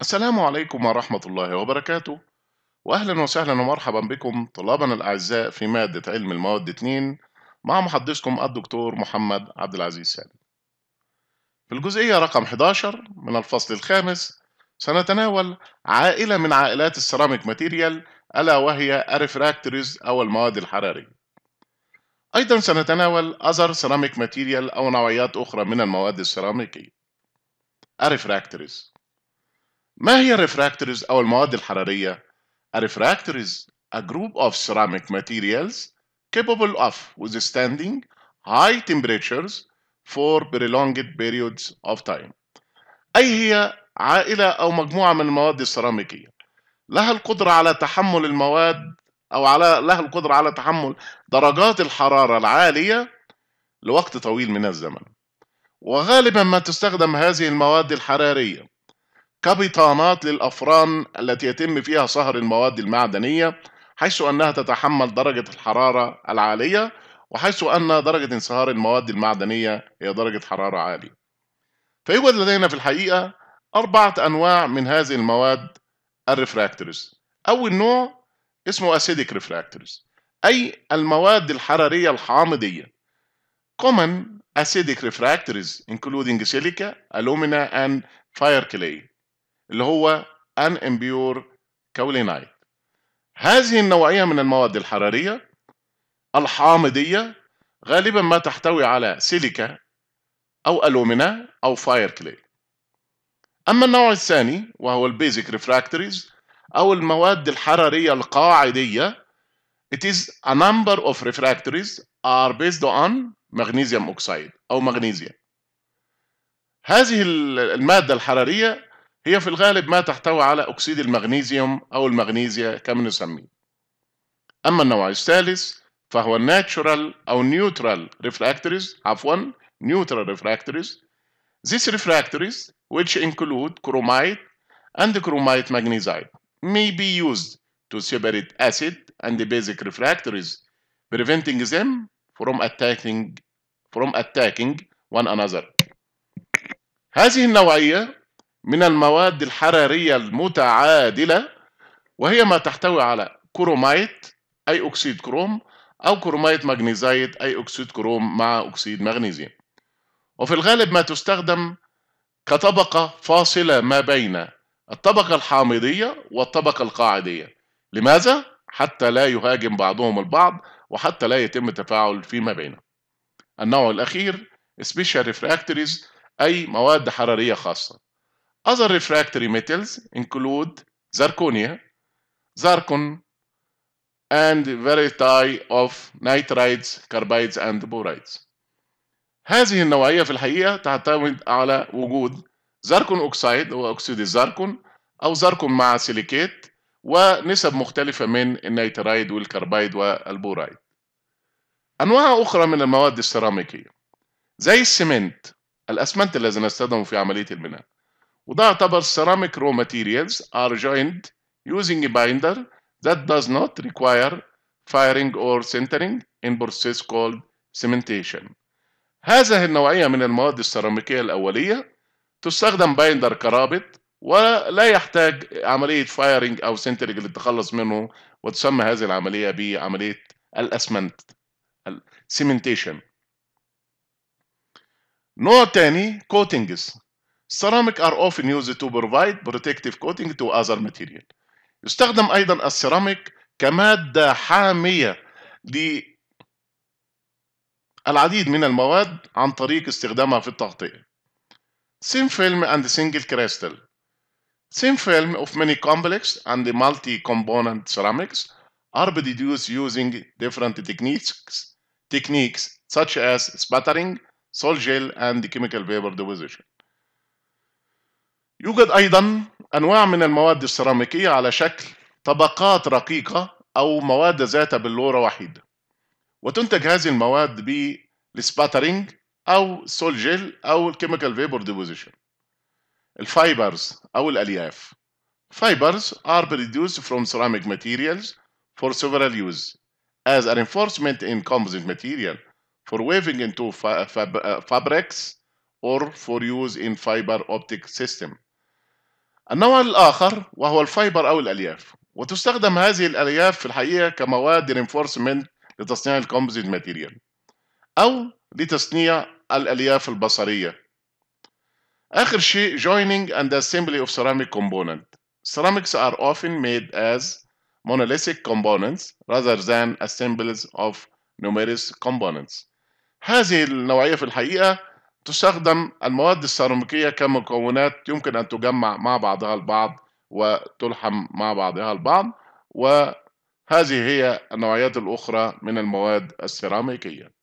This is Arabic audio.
السلام عليكم ورحمة الله وبركاته وأهلا وسهلا ومرحبا بكم طلابنا الأعزاء في مادة علم المواد 2 مع محدثكم الدكتور محمد عبد العزيز سالم في الجزئية رقم 11 من الفصل الخامس سنتناول عائلة من عائلات السيراميك ماتيريال ألا وهي الريفراكتوريز أو المواد الحرارية أيضا سنتناول أزر سيراميك ماتيريال أو نوعيات أخرى من المواد السيراميكية الريفراكتوريز ما هي الريفراكتوريز أو المواد الحرارية؟ A a group of ceramic materials capable of withstanding high temperatures for prolonged periods of time. أي هي عائلة أو مجموعة من المواد السيراميكية لها القدرة على تحمل المواد أو على لها القدرة على تحمل درجات الحرارة العالية لوقت طويل من الزمن. وغالبا ما تستخدم هذه المواد الحرارية كبطانات للأفران التي يتم فيها صهر المواد المعدنية حيث أنها تتحمل درجة الحرارة العالية وحيث أن درجة انصهار المواد المعدنية هي درجة حرارة عالية فيوجد لدينا في الحقيقة أربعة أنواع من هذه المواد الريفراكتورز أول نوع اسمه أسيديك ريفراكتورز أي المواد الحرارية الحامضية common acidic refractories including silica, alumina and fire clay اللي هو ان امبيور كولينايت هذه النوعية من المواد الحرارية الحامضية غالبا ما تحتوي على سيليكا أو الومنا أو فاير كلي أما النوع الثاني وهو البيزك ريفراكتوريز أو المواد الحرارية القاعدية It is a number of refractories are based on magnesium oxide أو مغنيسيوم هذه المادة الحرارية هي في الغالب ما تحتوي على أكسيد المغنيزيوم أو المغنيزيا كما نسميه أما النوع الثالث فهو natural أو neutral refractories عفوا neutral refractories These refractories which include chromite and chromite magnesite may be used to separate acid and basic refractories preventing them from attacking from attacking one another. هذه النوعية من المواد الحرارية المتعادلة وهي ما تحتوي على كرومايت أي أكسيد كروم أو كرومايت مغنيزايت أي أكسيد كروم مع أكسيد مغنيزيوم وفي الغالب ما تستخدم كطبقة فاصلة ما بين الطبقة الحامضية والطبقة القاعدية لماذا؟ حتى لا يهاجم بعضهم البعض وحتى لا يتم التفاعل فيما بينهم النوع الأخير Special Refractories أي مواد حرارية خاصة Other refractory metals include zirconia, zircon, and variety of nitrides, carbides, and borides. هذه النوعية في الحقيقة تعتمد على وجود زركون أوكسيد أو أكسيد الزركون أو زركون مع سيليكيت ونسب مختلفة من النيترايد والكربايد والبورايد. أنواع أخرى من المواد السيراميكية زي السمنت الأسمنت الذي نستخدمه في عملية البناء وده يعتبر ceramic raw materials are joined using a binder that does not require firing or sintering in process called cementation. هذه النوعية من المواد السيراميكية الأولية تستخدم بايندر كرابط ولا يحتاج عملية فايرنج أو سنترنج للتخلص منه وتسمى هذه العملية بعملية الأسمنت السيمنتيشن نوع تاني كوتنجز ceramic are often used to provide protective coating to other material يستخدم أيضا السيراميك كمادة حامية للعديد من المواد عن طريق استخدامها في التغطية thin film and single crystal thin film of many complex and multi-component ceramics are produced using different techniques techniques such as sputtering, sol gel, and chemical vapor deposition. يوجد أيضا أنواع من المواد السيراميكية على شكل طبقات رقيقة أو مواد ذات بلورة وحيدة وتنتج هذه المواد بالسباترينج أو سول جيل أو الكيميكال فيبر ديبوزيشن الفايبرز أو الألياف Fibers are produced from ceramic materials for several uses as a reinforcement in composite material for weaving into fa fab fabrics or for use in fiber optic system. النوع الآخر وهو الفايبر أو الألياف وتستخدم هذه الألياف في الحقيقة كمواد رينفورسمنت لتصنيع الكومبوزيت ماتيريال أو لتصنيع الألياف البصرية آخر شيء joining and assembly of ceramic component ceramics are often made as monolithic components rather than assemblies of numerous components هذه النوعية في الحقيقة تستخدم المواد السيراميكية كمكونات يمكن أن تجمع مع بعضها البعض وتلحم مع بعضها البعض وهذه هي النوعيات الأخرى من المواد السيراميكية